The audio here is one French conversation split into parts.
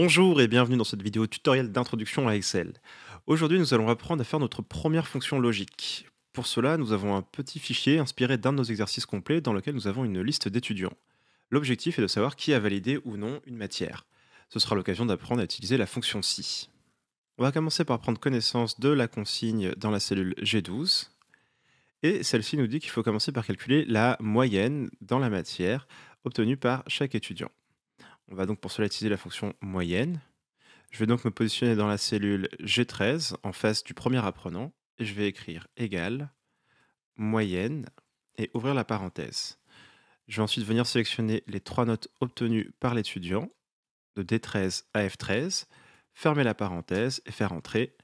Bonjour et bienvenue dans cette vidéo tutoriel d'introduction à Excel. Aujourd'hui, nous allons apprendre à faire notre première fonction logique. Pour cela, nous avons un petit fichier inspiré d'un de nos exercices complets dans lequel nous avons une liste d'étudiants. L'objectif est de savoir qui a validé ou non une matière. Ce sera l'occasion d'apprendre à utiliser la fonction si. On va commencer par prendre connaissance de la consigne dans la cellule G12. Et celle-ci nous dit qu'il faut commencer par calculer la moyenne dans la matière obtenue par chaque étudiant. On va donc pour cela utiliser la fonction moyenne. Je vais donc me positionner dans la cellule G13 en face du premier apprenant et je vais écrire égal, moyenne et ouvrir la parenthèse. Je vais ensuite venir sélectionner les trois notes obtenues par l'étudiant de D13 à F13, fermer la parenthèse et faire entrer.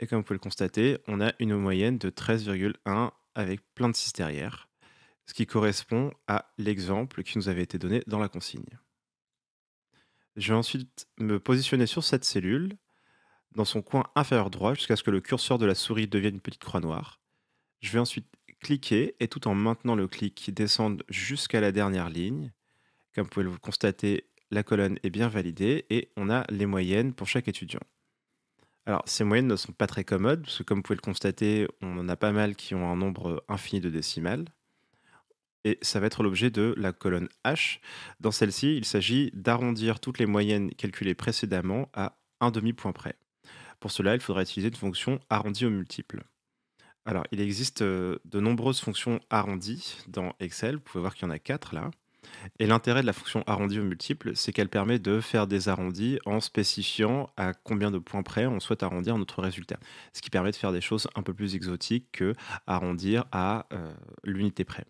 Et comme vous pouvez le constater, on a une moyenne de 13,1 avec plein de 6 derrière, ce qui correspond à l'exemple qui nous avait été donné dans la consigne. Je vais ensuite me positionner sur cette cellule, dans son coin inférieur droit, jusqu'à ce que le curseur de la souris devienne une petite croix noire. Je vais ensuite cliquer et tout en maintenant le clic descendre jusqu'à la dernière ligne. Comme vous pouvez le constater, la colonne est bien validée et on a les moyennes pour chaque étudiant. Alors, ces moyennes ne sont pas très commodes, parce que comme vous pouvez le constater, on en a pas mal qui ont un nombre infini de décimales et ça va être l'objet de la colonne H. Dans celle-ci, il s'agit d'arrondir toutes les moyennes calculées précédemment à un demi-point près. Pour cela, il faudra utiliser une fonction arrondie au multiple. Alors, il existe euh, de nombreuses fonctions arrondies dans Excel. Vous pouvez voir qu'il y en a quatre là. Et l'intérêt de la fonction arrondie au multiple, c'est qu'elle permet de faire des arrondis en spécifiant à combien de points près on souhaite arrondir notre résultat. Ce qui permet de faire des choses un peu plus exotiques que arrondir à euh, l'unité près.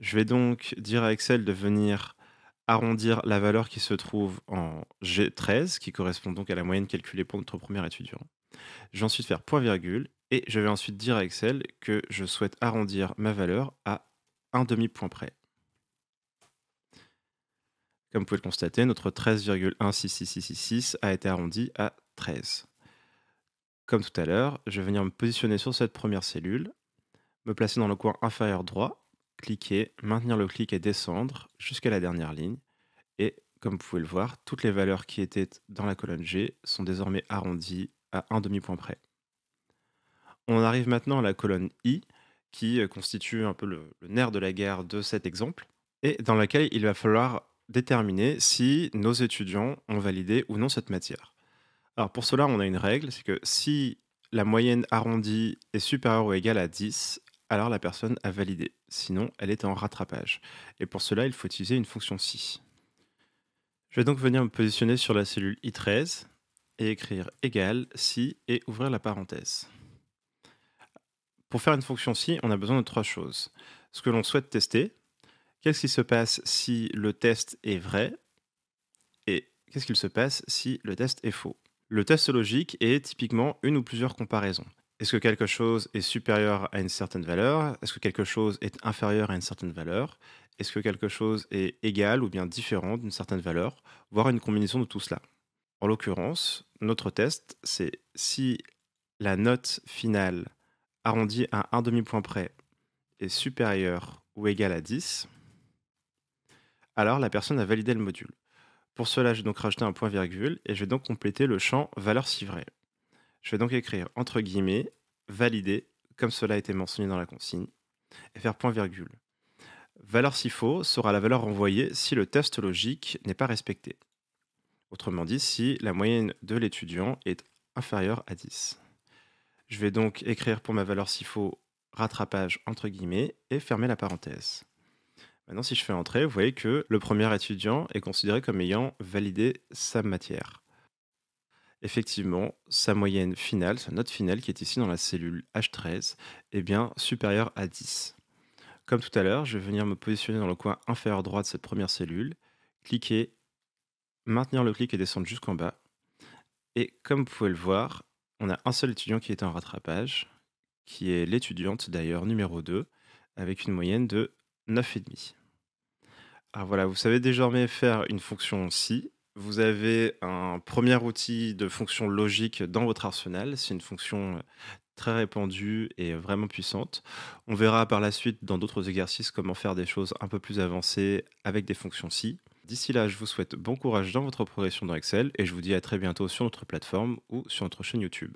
Je vais donc dire à Excel de venir arrondir la valeur qui se trouve en G13, qui correspond donc à la moyenne calculée pour notre premier étudiant. Je vais ensuite faire point virgule et je vais ensuite dire à Excel que je souhaite arrondir ma valeur à un demi-point près. Comme vous pouvez le constater, notre 13,166666 a été arrondi à 13. Comme tout à l'heure, je vais venir me positionner sur cette première cellule, me placer dans le coin inférieur droit cliquer, maintenir le clic et descendre jusqu'à la dernière ligne. Et comme vous pouvez le voir, toutes les valeurs qui étaient dans la colonne G sont désormais arrondies à un demi-point près. On arrive maintenant à la colonne I, qui euh, constitue un peu le, nerf de la guerre de cet exemple, et dans laquelle il va falloir déterminer si nos étudiants ont validé ou non cette matière. Alors pour cela, on a une règle, c'est que si la moyenne arrondie est supérieure ou égale à 10, alors la personne a validé. Sinon, elle est en rattrapage. Et pour cela, il faut utiliser une fonction si. Je vais donc venir me positionner sur la cellule I13 et écrire égal si et ouvrir la parenthèse. Pour faire une fonction si, on a besoin de trois choses. Ce que l'on souhaite tester, qu'est-ce qui se passe si le test est vrai et qu'est-ce qu'il se passe si le test est faux. Le test logique est typiquement une ou plusieurs comparaisons. Est-ce que quelque chose est supérieur à une certaine valeur Est-ce que quelque chose est inférieur à une certaine valeur Est-ce que quelque chose est égal ou bien différent d'une certaine valeur Voire une combinaison de tout cela. En l'occurrence, notre test, c'est si la note finale arrondie à un demi-point près est supérieure ou égale à 10, alors la personne a validé le module. Pour cela, j'ai donc rajouté un point virgule et je vais donc compléter le champ valeur si vraie. Je vais donc écrire entre guillemets valider comme cela a été mentionné dans la consigne et faire point virgule. Valeur si faux sera la valeur renvoyée si le test logique n'est pas respecté. Autrement dit, si la moyenne de l'étudiant est inférieure à 10. Je vais donc écrire pour ma valeur si faux rattrapage entre guillemets et fermer la parenthèse. Maintenant, si je fais entrer, vous voyez que le premier étudiant est considéré comme ayant validé sa matière effectivement, sa moyenne finale, sa note finale qui est ici dans la cellule H13, est bien supérieure à 10. Comme tout à l'heure, je vais venir me positionner dans le coin inférieur droit de cette première cellule, cliquer, maintenir le clic et descendre jusqu'en bas. Et comme vous pouvez le voir, on a un seul étudiant qui est en rattrapage, qui est l'étudiante d'ailleurs numéro 2, avec une moyenne de 9,5. Alors voilà, vous savez désormais faire une fonction si vous avez un premier outil de fonction logique dans votre arsenal. C'est une fonction euh, très répandue et vraiment puissante. On verra par la suite dans d'autres exercices comment faire des choses un peu plus avancées avec des fonctions si. D'ici là, je vous souhaite bon courage dans votre progression dans Excel et je vous dis à très bientôt sur notre plateforme ou sur notre chaîne YouTube.